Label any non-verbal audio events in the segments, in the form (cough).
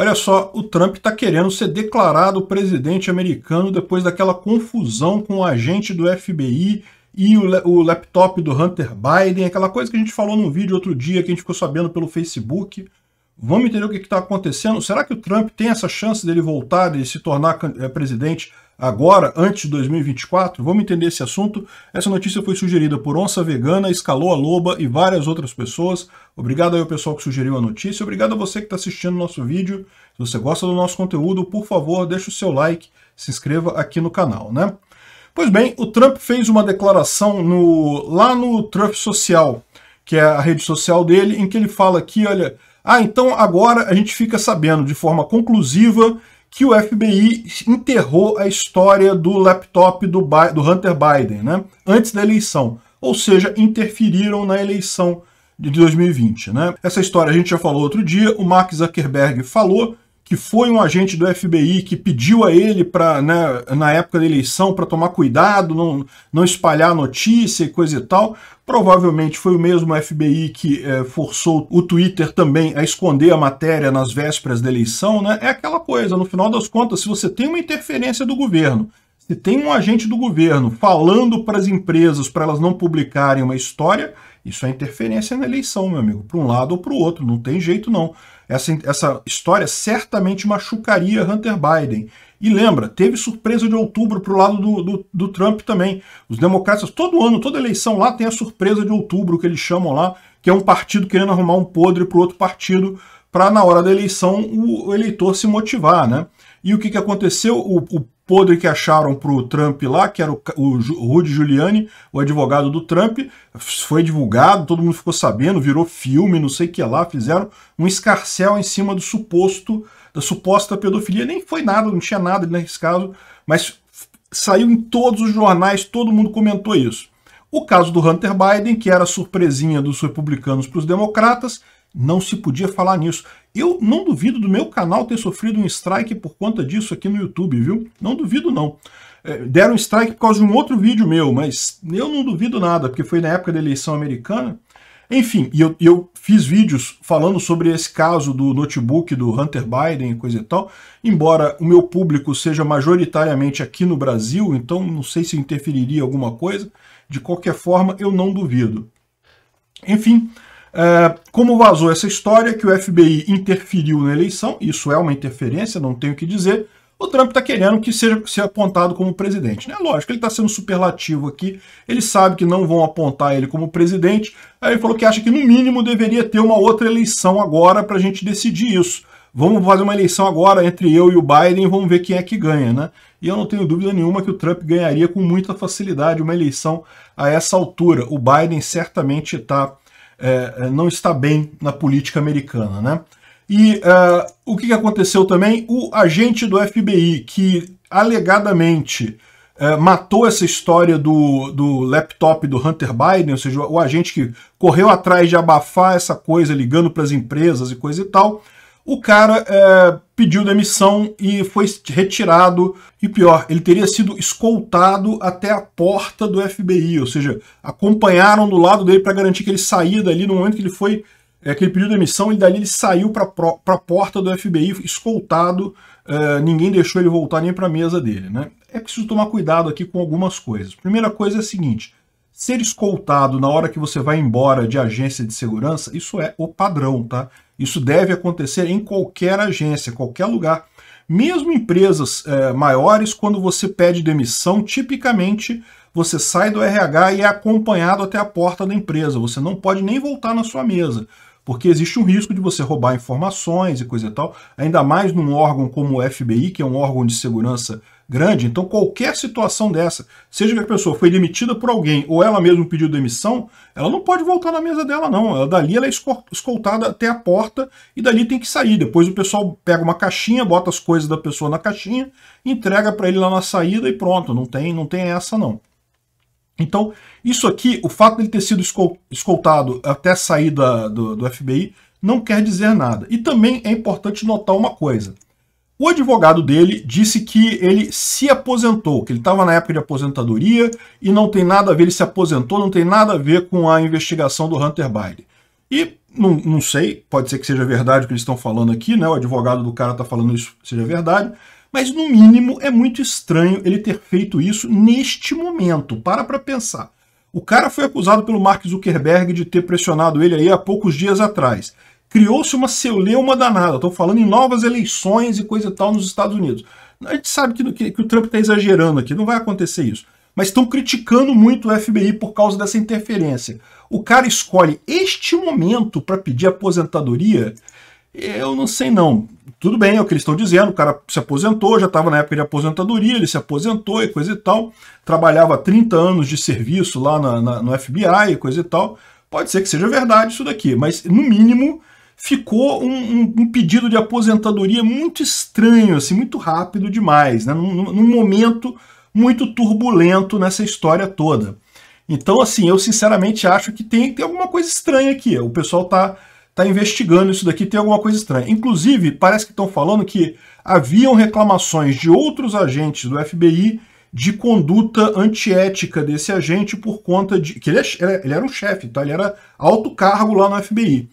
Olha só, o Trump está querendo ser declarado presidente americano depois daquela confusão com o agente do FBI e o, o laptop do Hunter Biden, aquela coisa que a gente falou num vídeo outro dia que a gente ficou sabendo pelo Facebook. Vamos entender o que está acontecendo? Será que o Trump tem essa chance dele voltar, e se tornar eh, presidente agora, antes de 2024? Vamos entender esse assunto. Essa notícia foi sugerida por Onça Vegana, Escalou a Loba e várias outras pessoas. Obrigado aí ao pessoal que sugeriu a notícia. Obrigado a você que está assistindo o nosso vídeo. Se você gosta do nosso conteúdo, por favor, deixe o seu like, se inscreva aqui no canal, né? Pois bem, o Trump fez uma declaração no, lá no Trump Social, que é a rede social dele, em que ele fala aqui, olha, ah, então agora a gente fica sabendo de forma conclusiva que o FBI enterrou a história do laptop do, do Hunter Biden, né? Antes da eleição. Ou seja, interferiram na eleição de 2020, né? Essa história a gente já falou outro dia, o Mark Zuckerberg falou que foi um agente do FBI que pediu a ele para né, na época da eleição para tomar cuidado, não, não espalhar notícia e coisa e tal. Provavelmente foi o mesmo FBI que é, forçou o Twitter também a esconder a matéria nas vésperas da eleição, né? É aquela coisa, no final das contas, se você tem uma interferência do governo, se tem um agente do governo falando para as empresas para elas não publicarem uma história, isso é interferência na eleição, meu amigo, para um lado ou para o outro, não tem jeito não. Essa, essa história certamente machucaria Hunter Biden. E lembra, teve surpresa de outubro para o lado do, do, do, Trump também. Os democratas, todo ano, toda eleição lá tem a surpresa de outubro, que eles chamam lá, que é um partido querendo arrumar um podre para o outro partido, para na hora da eleição o eleitor se motivar, né? E o que, que aconteceu? O, o podre que acharam para o Trump lá, que era o, o Rudy Giuliani, o advogado do Trump, foi divulgado, todo mundo ficou sabendo, virou filme, não sei o que lá, fizeram um escarcel em cima do suposto, da suposta pedofilia. Nem foi nada, não tinha nada nesse caso, mas saiu em todos os jornais, todo mundo comentou isso. O caso do Hunter Biden, que era surpresinha dos republicanos para os democratas, não se podia falar nisso. Eu não duvido do meu canal ter sofrido um strike por conta disso aqui no YouTube, viu? Não duvido não. É, deram strike por causa de um outro vídeo meu, mas eu não duvido nada, porque foi na época da eleição americana. Enfim, eu, eu fiz vídeos falando sobre esse caso do notebook do Hunter Biden e coisa e tal, embora o meu público seja majoritariamente aqui no Brasil, então não sei se interferiria alguma coisa, de qualquer forma eu não duvido. Enfim, é, como vazou essa história que o FBI interferiu na eleição, isso é uma interferência, não tenho o que dizer, o Trump está querendo que seja ser apontado como presidente. Né? Lógico, ele está sendo superlativo aqui, ele sabe que não vão apontar ele como presidente, aí ele falou que acha que no mínimo deveria ter uma outra eleição agora para a gente decidir isso. Vamos fazer uma eleição agora entre eu e o Biden e vamos ver quem é que ganha, né? E eu não tenho dúvida nenhuma que o Trump ganharia com muita facilidade uma eleição a essa altura. O Biden certamente está é, é, não está bem na política americana. Né? E uh, o que aconteceu também? O agente do FBI, que alegadamente é, matou essa história do, do laptop do Hunter Biden, ou seja, o agente que correu atrás de abafar essa coisa, ligando para as empresas e coisa e tal, o cara pediu demissão e foi retirado. E pior, ele teria sido escoltado até a porta do FBI, ou seja, acompanharam do lado dele para garantir que ele saía dali no momento que ele foi é, que ele pediu demissão, ele dali ele saiu para a porta do FBI escoltado, é, ninguém deixou ele voltar nem para a mesa dele. Né? É preciso tomar cuidado aqui com algumas coisas. Primeira coisa é a seguinte, Ser escoltado na hora que você vai embora de agência de segurança, isso é o padrão, tá? Isso deve acontecer em qualquer agência, qualquer lugar. Mesmo empresas é, maiores, quando você pede demissão, tipicamente você sai do RH e é acompanhado até a porta da empresa. Você não pode nem voltar na sua mesa, porque existe um risco de você roubar informações e coisa e tal, ainda mais num órgão como o FBI, que é um órgão de segurança grande. Então, qualquer situação dessa, seja que a pessoa foi demitida por alguém ou ela mesma pediu demissão, ela não pode voltar na mesa dela, não. Ela, dali ela é escoltada até a porta e dali tem que sair. Depois o pessoal pega uma caixinha, bota as coisas da pessoa na caixinha, entrega para ele lá na saída e pronto. Não tem, não tem essa, não. Então, isso aqui, o fato dele ter sido escoltado até sair do, do FBI, não quer dizer nada. E também é importante notar uma coisa. O advogado dele disse que ele se aposentou, que ele estava na época de aposentadoria e não tem nada a ver, ele se aposentou, não tem nada a ver com a investigação do Hunter Biden. E não, não sei, pode ser que seja verdade o que eles estão falando aqui, né? O advogado do cara está falando isso seja verdade, mas no mínimo é muito estranho ele ter feito isso neste momento. Para para pensar. O cara foi acusado pelo Mark Zuckerberg de ter pressionado ele aí há poucos dias atrás criou-se uma celeuma danada. Estou falando em novas eleições e coisa e tal nos Estados Unidos. A gente sabe que, que, que o Trump está exagerando aqui, não vai acontecer isso. Mas estão criticando muito o FBI por causa dessa interferência. O cara escolhe este momento para pedir aposentadoria. Eu não sei não. Tudo bem, é o que eles estão dizendo, o cara se aposentou, já estava na época de aposentadoria, ele se aposentou e coisa e tal. Trabalhava 30 anos de serviço lá na, na, no FBI e coisa e tal. Pode ser que seja verdade isso daqui, mas no mínimo ficou um, um, um, pedido de aposentadoria muito estranho, assim, muito rápido demais, né? num, num momento muito turbulento nessa história toda. Então, assim, eu sinceramente acho que tem, tem alguma coisa estranha aqui. O pessoal tá, tá investigando isso daqui, tem alguma coisa estranha. Inclusive, parece que estão falando que haviam reclamações de outros agentes do FBI de conduta antiética desse agente por conta de. que ele, é, é, ele era um chefe, tá? Ele era alto cargo lá no FBI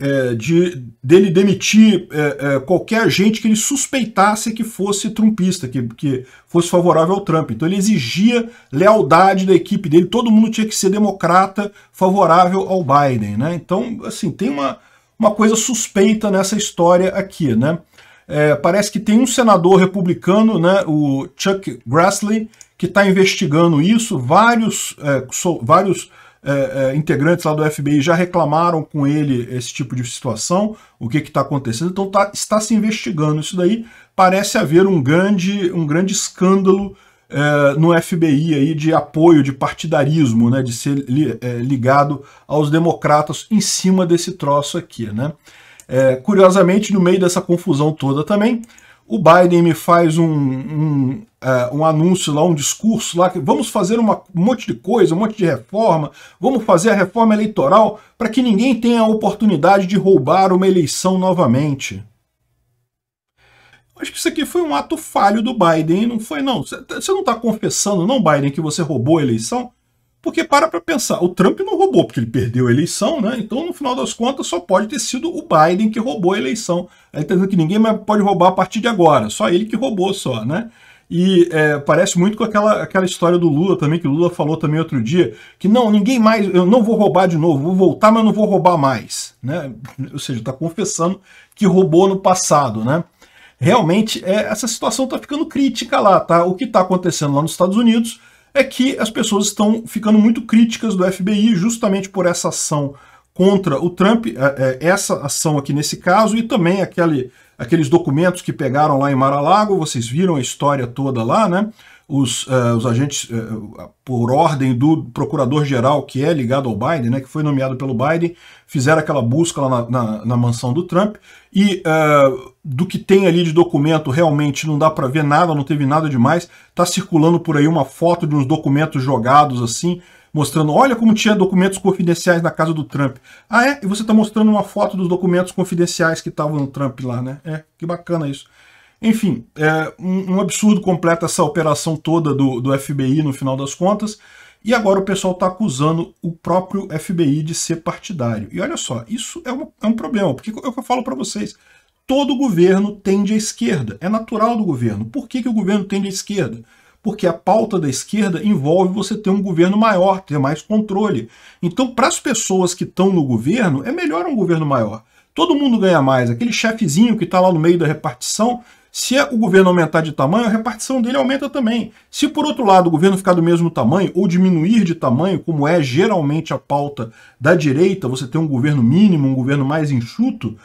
é, de, dele demitir é, é, qualquer gente que ele suspeitasse que fosse trumpista, que, que fosse favorável ao Trump. Então ele exigia lealdade da equipe dele, todo mundo tinha que ser democrata favorável ao Biden. Né? Então, assim, tem uma, uma coisa suspeita nessa história aqui. Né? É, parece que tem um senador republicano, né, o Chuck Grassley, que está investigando isso, vários, é, so, vários é, é, integrantes lá do FBI já reclamaram com ele esse tipo de situação, o que está acontecendo. Então tá, está se investigando isso daí. Parece haver um grande, um grande escândalo é, no FBI aí de apoio, de partidarismo, né, de ser li, ligado aos democratas em cima desse troço aqui. Né? curiosamente, no meio dessa confusão toda também, o Biden me faz um, um, é, um, anúncio lá, um discurso lá, que vamos fazer uma, um monte de coisa, um monte de reforma, vamos fazer a reforma eleitoral para que ninguém tenha a oportunidade de roubar uma eleição novamente. Acho que isso aqui foi um ato falho do Biden, não foi não. Você não está confessando não, Biden, que você roubou a eleição? Porque para para pensar, o Trump não roubou, porque ele perdeu a eleição, né? Então, no final das contas, só pode ter sido o Biden que roubou a eleição. Ele tá dizendo que ninguém mais pode roubar a partir de agora, só ele que roubou só, né? E é, parece muito com aquela, aquela história do Lula também, que o Lula falou também outro dia, que não, ninguém mais, eu não vou roubar de novo, vou voltar, mas não vou roubar mais. Né? (laughs) Ou seja, está confessando que roubou no passado. Né? Realmente, é, essa situação está ficando crítica lá, tá? O que está acontecendo lá nos Estados Unidos é que as pessoas estão ficando muito críticas do FBI justamente por essa ação contra o Trump, é, é, essa ação aqui nesse caso, e também aquele, aqueles documentos que pegaram lá em Mar-a-Lago, vocês viram a história toda lá, né? os, uh, os agentes, uh, por ordem do procurador-geral, que é ligado ao Biden, né, que foi nomeado pelo Biden, fizeram aquela busca lá na, na, na mansão do Trump, e uh, do que tem ali de documento, realmente não dá para ver nada, não teve nada demais, tá circulando por aí uma foto de uns documentos jogados assim, mostrando, olha como tinha documentos confidenciais na casa do Trump. Ah, é? E você está mostrando uma foto dos documentos confidenciais que estavam no Trump lá, né? É, que bacana isso. Enfim, é um, um absurdo completo essa operação toda do, do FBI no final das contas. E agora o pessoal está acusando o próprio FBI de ser partidário. E olha só, isso é, é um problema, porque é o que eu falo para vocês. Todo governo tende à esquerda, é natural do governo. Por que, que o governo tende à esquerda? Porque a pauta da esquerda envolve você ter um governo maior, ter mais controle. Então, para as pessoas que estão no governo, é melhor um governo maior. Todo mundo ganha mais. Aquele chefezinho que está lá no meio da repartição, se é o governo aumentar de tamanho, a repartição dele aumenta também. Se, por outro lado, o governo ficar do mesmo tamanho ou diminuir de tamanho, como é geralmente a pauta da direita, você tem um governo mínimo, um governo mais enxuto,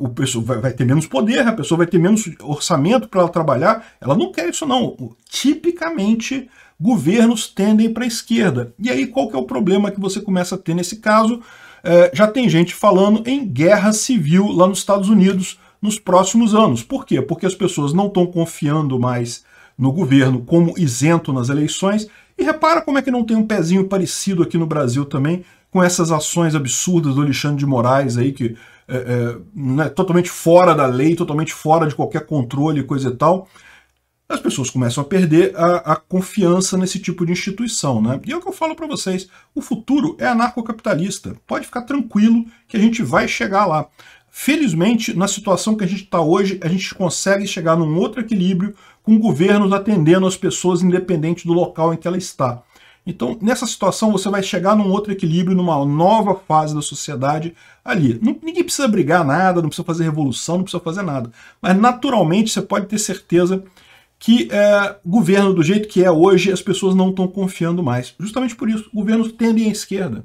o pessoa vai ter menos poder, a pessoa vai ter menos orçamento para ela trabalhar. Ela não quer isso, não. Tipicamente, governos tendem para a esquerda. E aí, qual que é o problema que você começa a ter nesse caso? É, já tem gente falando em guerra civil lá nos Estados Unidos nos próximos anos. Por quê? Porque as pessoas não estão confiando mais no governo como isento nas eleições. E repara como é que não tem um pezinho parecido aqui no Brasil também com essas ações absurdas do Alexandre de Moraes aí, que é, é né, totalmente fora da lei, totalmente fora de qualquer controle, coisa e tal. As pessoas começam a perder a, a confiança nesse tipo de instituição, né? E é o que eu falo para vocês, o futuro é anarcocapitalista. Pode ficar tranquilo que a gente vai chegar lá. Felizmente, na situação que a gente está hoje, a gente consegue chegar num outro equilíbrio com governos atendendo as pessoas independente do local em que ela está. Então, nessa situação, você vai chegar num outro equilíbrio, numa nova fase da sociedade ali. ninguém precisa brigar nada, não precisa fazer revolução, não precisa fazer nada. Mas, naturalmente, você pode ter certeza que é, governo do jeito que é hoje, as pessoas não estão confiando mais. Justamente por isso, governos tendem à esquerda